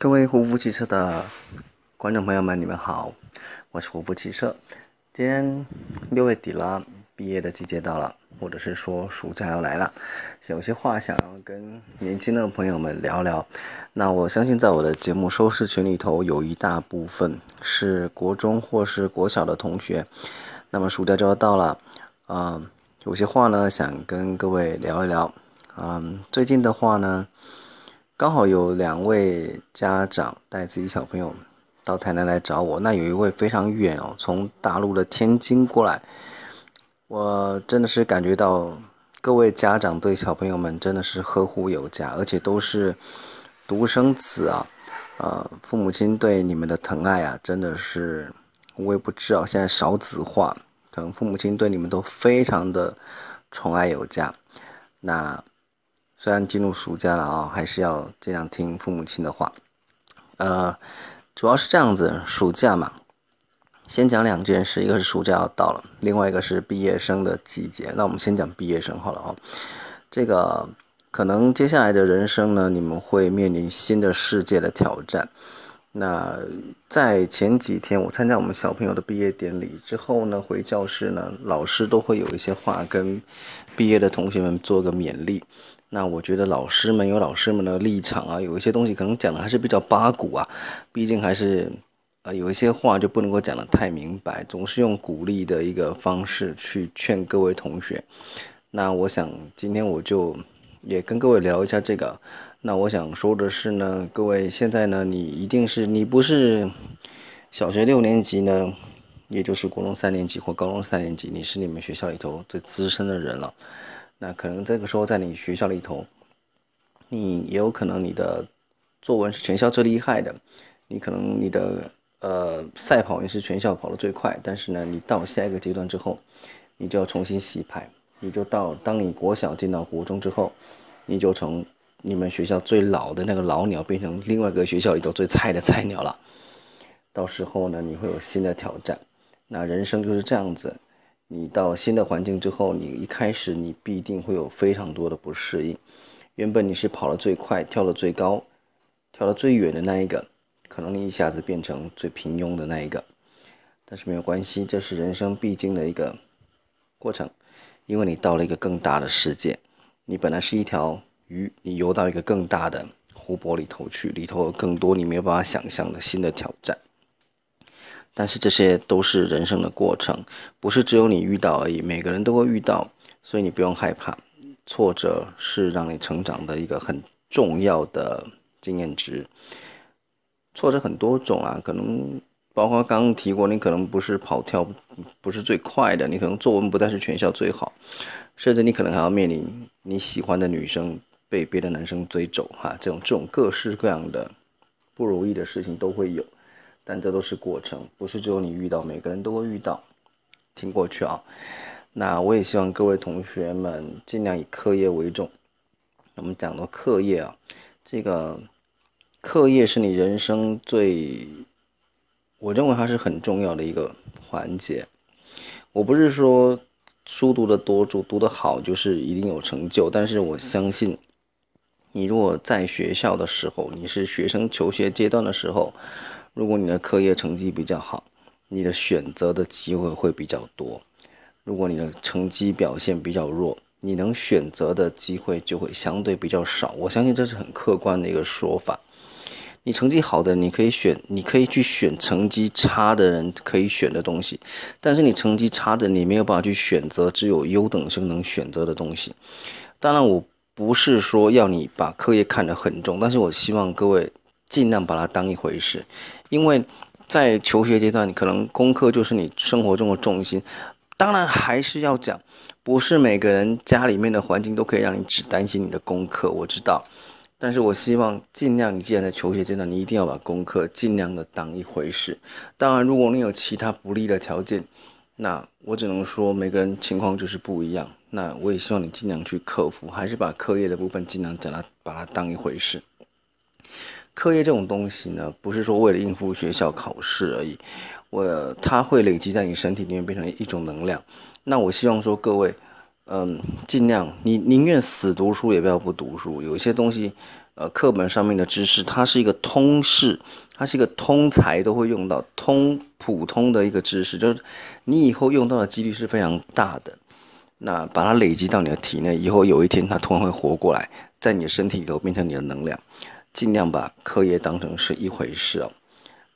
各位胡夫汽车的观众朋友们，你们好，我是胡夫汽车。今天六月底了，毕业的季节到了，或者是说暑假要来了，有些话想要跟年轻的朋友们聊聊。那我相信，在我的节目收视群里头，有一大部分是国中或是国小的同学。那么暑假就要到了，啊，有些话呢，想跟各位聊一聊。嗯，最近的话呢。刚好有两位家长带自己小朋友到台南来找我，那有一位非常远哦，从大陆的天津过来，我真的是感觉到各位家长对小朋友们真的是呵护有加，而且都是独生子啊，呃，父母亲对你们的疼爱啊，真的是无微不至啊。现在少子化，可能父母亲对你们都非常的宠爱有加，那。虽然进入暑假了啊，还是要尽量听父母亲的话。呃，主要是这样子，暑假嘛，先讲两件事，一个是暑假要到了，另外一个是毕业生的季节。那我们先讲毕业生好了啊，这个可能接下来的人生呢，你们会面临新的世界的挑战。那在前几天我参加我们小朋友的毕业典礼之后呢，回教室呢，老师都会有一些话跟毕业的同学们做个勉励。那我觉得老师们有老师们的立场啊，有一些东西可能讲的还是比较八股啊，毕竟还是，呃，有一些话就不能够讲得太明白，总是用鼓励的一个方式去劝各位同学。那我想今天我就也跟各位聊一下这个。那我想说的是呢，各位现在呢，你一定是你不是小学六年级呢，也就是国中三年级或高中三年级，你是你们学校里头最资深的人了。那可能这个时候在你学校里头，你也有可能你的作文是全校最厉害的，你可能你的呃赛跑也是全校跑的最快，但是呢，你到下一个阶段之后，你就要重新洗牌，你就到当你国小进到国中之后，你就从你们学校最老的那个老鸟变成另外一个学校里头最菜的菜鸟了，到时候呢，你会有新的挑战，那人生就是这样子。你到新的环境之后，你一开始你必定会有非常多的不适应。原本你是跑了最快、跳了最高、跳了最远的那一个，可能你一下子变成最平庸的那一个。但是没有关系，这是人生必经的一个过程，因为你到了一个更大的世界。你本来是一条鱼，你游到一个更大的湖泊里头去，里头更多你没有办法想象的新的挑战。但是这些都是人生的过程，不是只有你遇到而已，每个人都会遇到，所以你不用害怕。挫折是让你成长的一个很重要的经验值。挫折很多种啊，可能包括刚刚提过，你可能不是跑跳不是最快的，你可能作文不再是全校最好，甚至你可能还要面临你喜欢的女生被别的男生追走哈，这种这种各式各样的不如意的事情都会有。但这都是过程，不是只有你遇到，每个人都会遇到，挺过去啊。那我也希望各位同学们尽量以课业为重。我们讲到课业啊，这个课业是你人生最，我认为它是很重要的一个环节。我不是说书读的多、读读得好就是一定有成就，但是我相信，你如果在学校的时候，你是学生求学阶段的时候。如果你的课业成绩比较好，你的选择的机会会比较多；如果你的成绩表现比较弱，你能选择的机会就会相对比较少。我相信这是很客观的一个说法。你成绩好的，你可以选，你可以去选成绩差的人可以选的东西；但是你成绩差的，你没有办法去选择只有优等生能选择的东西。当然，我不是说要你把课业看得很重，但是我希望各位。尽量把它当一回事，因为在求学阶段，可能功课就是你生活中的重心。当然还是要讲，不是每个人家里面的环境都可以让你只担心你的功课。我知道，但是我希望尽量你既然在求学阶段，你一定要把功课尽量的当一回事。当然，如果你有其他不利的条件，那我只能说每个人情况就是不一样。那我也希望你尽量去克服，还是把课业的部分尽量讲，它把它当一回事。课业这种东西呢，不是说为了应付学校考试而已，我它会累积在你身体里面变成一种能量。那我希望说各位，嗯，尽量你宁愿死读书也不要不读书。有些东西，呃，课本上面的知识，它是一个通识，它是一个通才都会用到，通普通的一个知识，就是你以后用到的几率是非常大的。那把它累积到你的体内，以后有一天它突然会活过来，在你的身体里头变成你的能量。尽量把课业当成是一回事哦。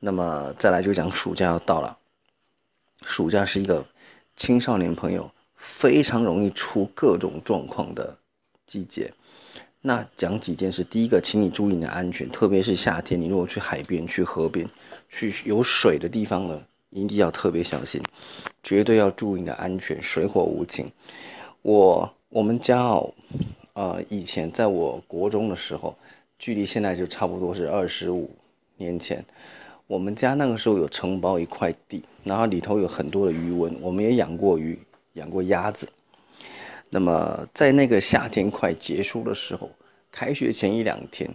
那么再来就讲暑假要到了，暑假是一个青少年朋友非常容易出各种状况的季节。那讲几件事，第一个，请你注意你的安全，特别是夏天，你如果去海边、去河边、去有水的地方呢，一定要特别小心，绝对要注意你的安全，水火无情。我我们家哦，呃，以前在我国中的时候。距离现在就差不多是二十五年前，我们家那个时候有承包一块地，然后里头有很多的鱼纹，我们也养过鱼，养过鸭子。那么在那个夏天快结束的时候，开学前一两天，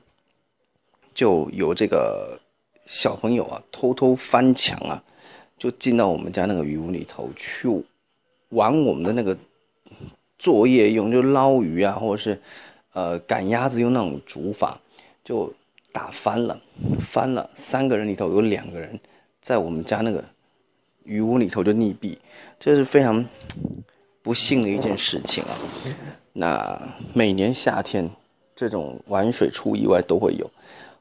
就有这个小朋友啊，偷偷翻墙啊，就进到我们家那个鱼屋里头去玩我们的那个作业用，就捞鱼啊，或者是呃赶鸭子用那种竹筏。就打翻了，翻了，三个人里头有两个人在我们家那个鱼屋里头就溺毙，这是非常不幸的一件事情啊。那每年夏天这种玩水出意外都会有，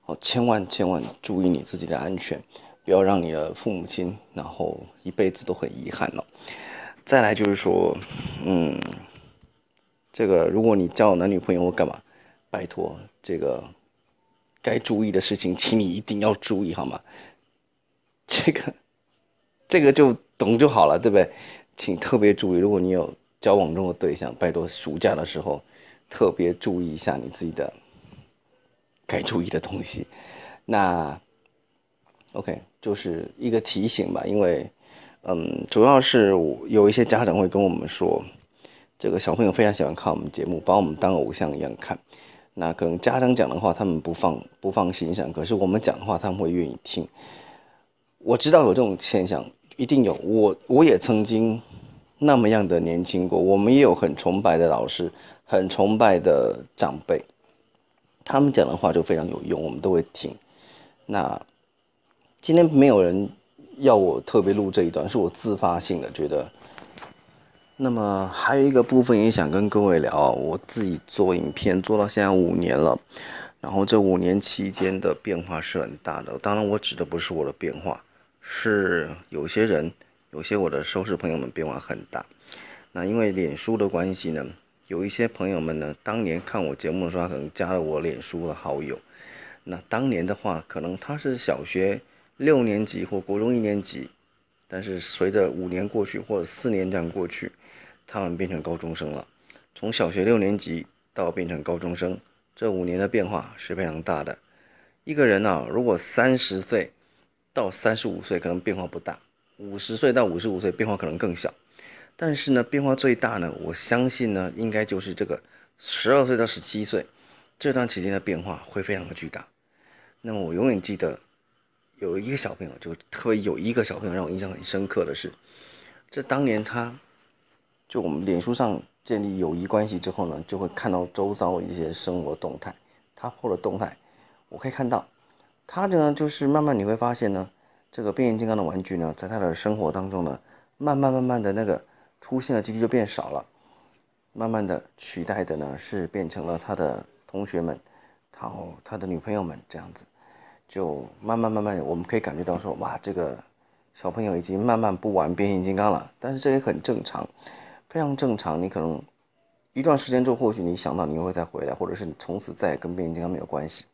哦，千万千万注意你自己的安全，不要让你的父母亲然后一辈子都很遗憾了。再来就是说，嗯，这个如果你交男女朋友我干嘛，拜托这个。该注意的事情，请你一定要注意，好吗？这个，这个就懂就好了，对不对？请特别注意，如果你有交往中的对象，拜托暑假的时候，特别注意一下你自己的该注意的东西。那，OK，就是一个提醒吧，因为，嗯，主要是有一些家长会跟我们说，这个小朋友非常喜欢看我们节目，把我们当偶像一样看。那可能家长讲的话，他们不放不放心上；可是我们讲的话，他们会愿意听。我知道有这种现象，一定有。我我也曾经那么样的年轻过，我们也有很崇拜的老师，很崇拜的长辈，他们讲的话就非常有用，我们都会听。那今天没有人要我特别录这一段，是我自发性的觉得。那么还有一个部分也想跟各位聊，我自己做影片做到现在五年了，然后这五年期间的变化是很大的。当然，我指的不是我的变化，是有些人，有些我的收视朋友们变化很大。那因为脸书的关系呢，有一些朋友们呢，当年看我节目的时候可能加了我脸书的好友。那当年的话，可能他是小学六年级或国中一年级，但是随着五年过去或者四年这样过去。他们变成高中生了，从小学六年级到变成高中生，这五年的变化是非常大的。一个人呢，如果三十岁到三十五岁，可能变化不大；五十岁到五十五岁，变化可能更小。但是呢，变化最大呢，我相信呢，应该就是这个十二岁到十七岁这段期间的变化会非常的巨大。那么我永远记得有一个小朋友，就特别有一个小朋友让我印象很深刻的是，这当年他。就我们脸书上建立友谊关系之后呢，就会看到周遭一些生活动态，他破了动态，我可以看到，他这呢就是慢慢你会发现呢，这个变形金刚的玩具呢，在他的生活当中呢，慢慢慢慢的那个出现的几率就变少了，慢慢的取代的呢是变成了他的同学们，然后他的女朋友们这样子，就慢慢慢慢我们可以感觉到说，哇，这个小朋友已经慢慢不玩变形金刚了，但是这也很正常。非常正常，你可能一段时间之后，或许你想到你又会再回来，或者是你从此再也跟变形金刚没有关系。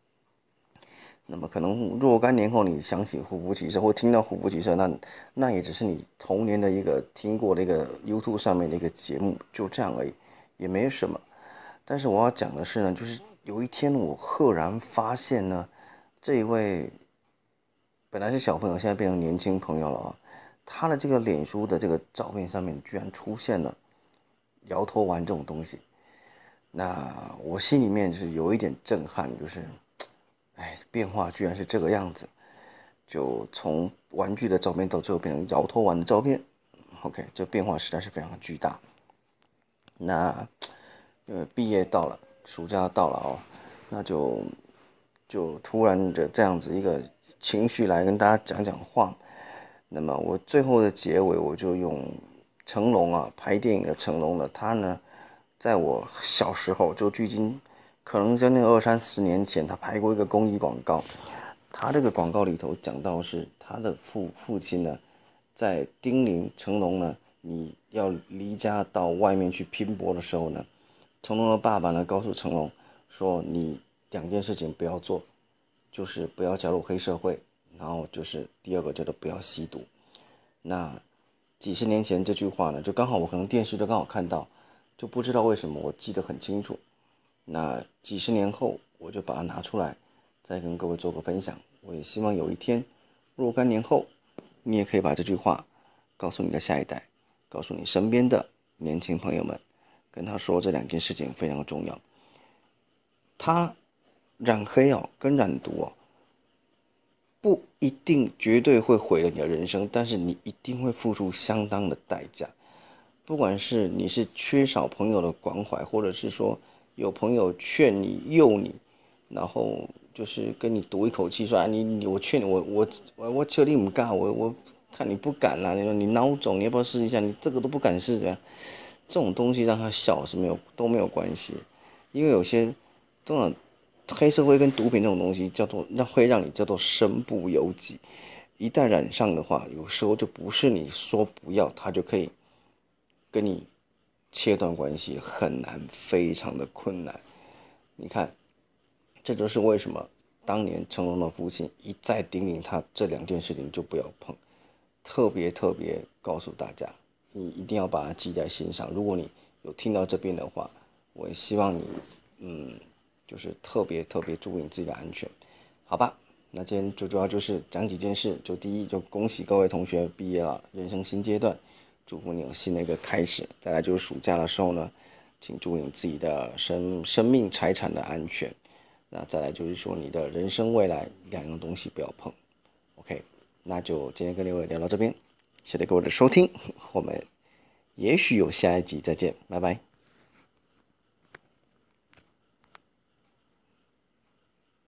那么可能若干年后，你想起虎虎骑士或听到虎虎骑士，那那也只是你童年的一个听过的一个 YouTube 上面的一个节目，就这样而已，也没什么。但是我要讲的是呢，就是有一天我赫然发现呢，这一位本来是小朋友，现在变成年轻朋友了啊，他的这个脸书的这个照片上面居然出现了。摇头丸这种东西，那我心里面是有一点震撼，就是，哎，变化居然是这个样子，就从玩具的照片到最后变成摇头丸的照片，OK，这变化实在是非常巨大。那，呃，毕业到了，暑假到了哦，那就，就突然的这样子一个情绪来跟大家讲讲话，那么我最后的结尾我就用。成龙啊，拍电影的成龙呢，他呢，在我小时候就距今，可能将近二三十年前，他拍过一个公益广告。他这个广告里头讲到是他的父父亲呢，在叮咛成龙呢，你要离家到外面去拼搏的时候呢，成龙的爸爸呢告诉成龙说：“你两件事情不要做，就是不要加入黑社会，然后就是第二个叫做不要吸毒。”那。几十年前这句话呢，就刚好我可能电视都刚好看到，就不知道为什么我记得很清楚。那几十年后，我就把它拿出来，再跟各位做个分享。我也希望有一天，若干年后，你也可以把这句话告诉你的下一代，告诉你身边的年轻朋友们，跟他说这两件事情非常重要。它染黑哦，跟染毒。不一定绝对会毁了你的人生，但是你一定会付出相当的代价。不管是你是缺少朋友的关怀，或者是说有朋友劝你诱你，然后就是跟你赌一口气说：“啊，你你我劝你，我我我我劝你干，我我看你不敢啦。你说你孬种，你要不要试一下，你这个都不敢试的。这种东西让他笑是没有都没有关系，因为有些这种。黑社会跟毒品这种东西，叫做那会让你叫做身不由己。一旦染上的话，有时候就不是你说不要，他就可以跟你切断关系，很难，非常的困难。你看，这就是为什么当年成龙的父亲一再叮咛他，这两件事情就不要碰。特别特别告诉大家，你一定要把它记在心上。如果你有听到这边的话，我希望你，嗯。就是特别特别注意你自己的安全，好吧？那今天就主要就是讲几件事，就第一就恭喜各位同学毕业了，人生新阶段，祝福你有新的一个开始。再来就是暑假的时候呢，请注意你自己的生生命财产的安全。那再来就是说你的人生未来两样东西不要碰。OK，那就今天跟各位聊到这边，谢谢各位的收听，我们也许有下一集再见，拜拜。